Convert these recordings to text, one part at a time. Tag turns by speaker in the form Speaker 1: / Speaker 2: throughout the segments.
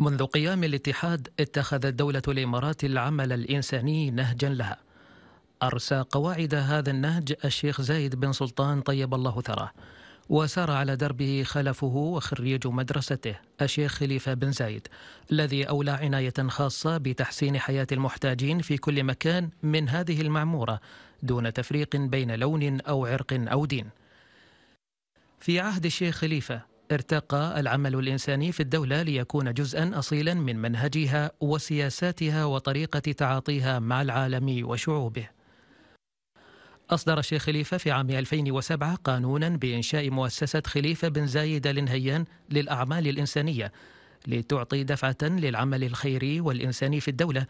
Speaker 1: منذ قيام الاتحاد اتخذت دولة الإمارات العمل الإنساني نهجا لها أرسى قواعد هذا النهج الشيخ زايد بن سلطان طيب الله ثراه وسار على دربه خلفه وخريج مدرسته الشيخ خليفة بن زايد الذي أولى عناية خاصة بتحسين حياة المحتاجين في كل مكان من هذه المعمورة دون تفريق بين لون أو عرق أو دين في عهد الشيخ خليفة ارتقى العمل الإنساني في الدولة ليكون جزءا أصيلا من منهجها وسياساتها وطريقة تعاطيها مع العالم وشعوبه أصدر الشيخ خليفة في عام 2007 قانونا بإنشاء مؤسسة خليفة بن زايد النهيان للأعمال الإنسانية لتعطي دفعة للعمل الخيري والإنساني في الدولة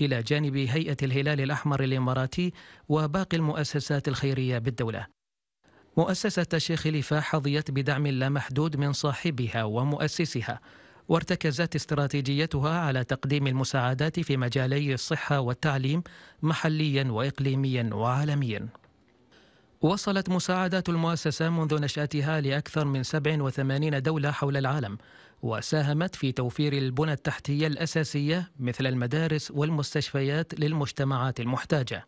Speaker 1: إلى جانب هيئة الهلال الأحمر الإماراتي وباقي المؤسسات الخيرية بالدولة مؤسسة الشيخ خليفة حظيت بدعم لا محدود من صاحبها ومؤسسها وارتكزت استراتيجيتها على تقديم المساعدات في مجالي الصحة والتعليم محليا وإقليميا وعالميا وصلت مساعدات المؤسسة منذ نشأتها لأكثر من 87 دولة حول العالم وساهمت في توفير البنى التحتية الأساسية مثل المدارس والمستشفيات للمجتمعات المحتاجة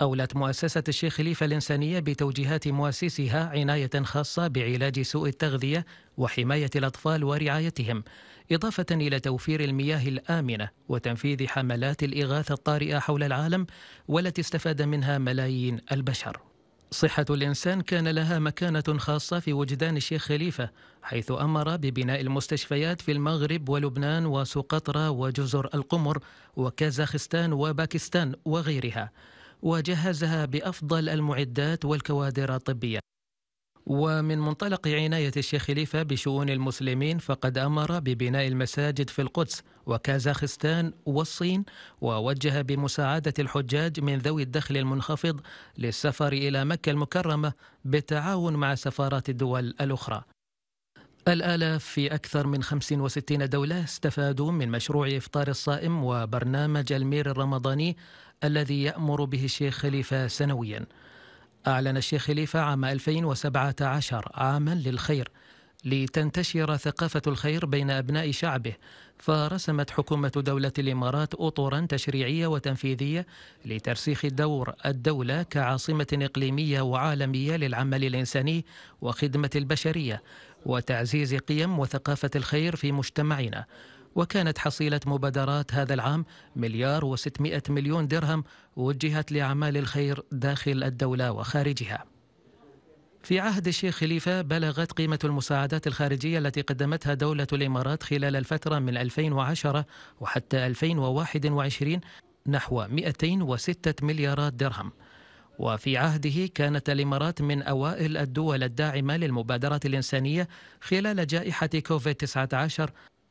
Speaker 1: أولت مؤسسة الشيخ خليفة الإنسانية بتوجيهات مؤسسها عناية خاصة بعلاج سوء التغذية وحماية الأطفال ورعايتهم، إضافة إلى توفير المياه الآمنة وتنفيذ حملات الإغاثة الطارئة حول العالم والتي استفاد منها ملايين البشر. صحة الإنسان كان لها مكانة خاصة في وجدان الشيخ خليفة حيث أمر ببناء المستشفيات في المغرب ولبنان وسقطرى وجزر القمر وكازاخستان وباكستان وغيرها وجهزها بأفضل المعدات والكوادر الطبية ومن منطلق عناية الشيخ خليفة بشؤون المسلمين فقد أمر ببناء المساجد في القدس وكازاخستان والصين ووجه بمساعدة الحجاج من ذوي الدخل المنخفض للسفر إلى مكة المكرمة بالتعاون مع سفارات الدول الأخرى الآلاف في أكثر من 65 دولة استفادوا من مشروع إفطار الصائم وبرنامج المير الرمضاني الذي يأمر به الشيخ خليفة سنويا أعلن الشيخ خليفة عام 2017 عاما للخير لتنتشر ثقافة الخير بين أبناء شعبه فرسمت حكومة دولة الإمارات أطرا تشريعية وتنفيذية لترسيخ دور الدولة كعاصمة إقليمية وعالمية للعمل الإنساني وخدمة البشرية وتعزيز قيم وثقافة الخير في مجتمعنا وكانت حصيلة مبادرات هذا العام مليار وستمائة مليون درهم وجهت لأعمال الخير داخل الدولة وخارجها في عهد الشيخ خليفة بلغت قيمة المساعدات الخارجية التي قدمتها دولة الإمارات خلال الفترة من 2010 وحتى 2021 نحو 206 مليارات درهم وفي عهده كانت الإمارات من أوائل الدول الداعمة للمبادرات الإنسانية خلال جائحة كوفيد-19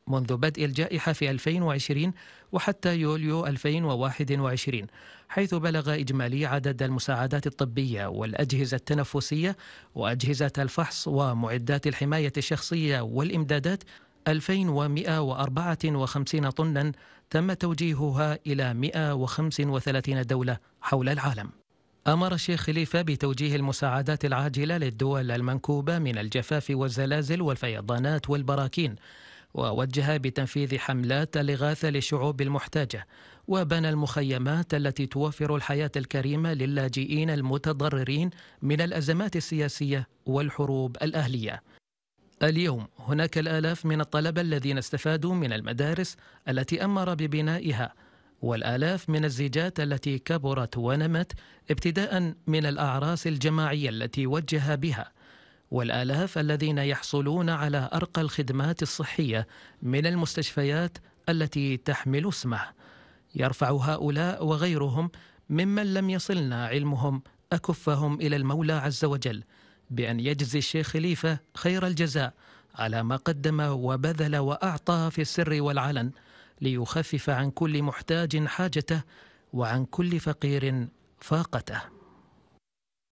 Speaker 1: منذ بدء الجائحة في 2020 وحتى يوليو 2021 حيث بلغ إجمالي عدد المساعدات الطبية والأجهزة التنفسية وأجهزة الفحص ومعدات الحماية الشخصية والإمدادات 2154 طنا تم توجيهها إلى 135 دولة حول العالم أمر الشيخ خليفة بتوجيه المساعدات العاجلة للدول المنكوبة من الجفاف والزلازل والفيضانات والبراكين ووجه بتنفيذ حملات الإغاثة للشعوب المحتاجة وبنى المخيمات التي توفر الحياة الكريمة للاجئين المتضررين من الأزمات السياسية والحروب الأهلية اليوم هناك الآلاف من الطلبة الذين استفادوا من المدارس التي أمر ببنائها والآلاف من الزيجات التي كبرت ونمت ابتداء من الأعراس الجماعية التي وجه بها والآلاف الذين يحصلون على أرقى الخدمات الصحية من المستشفيات التي تحمل اسمه يرفع هؤلاء وغيرهم ممن لم يصلنا علمهم أكفهم إلى المولى عز وجل بأن يجزي الشيخ خليفة خير الجزاء على ما قدم وبذل وأعطى في السر والعلن ليخفف عن كل محتاج حاجته وعن كل فقير فاقته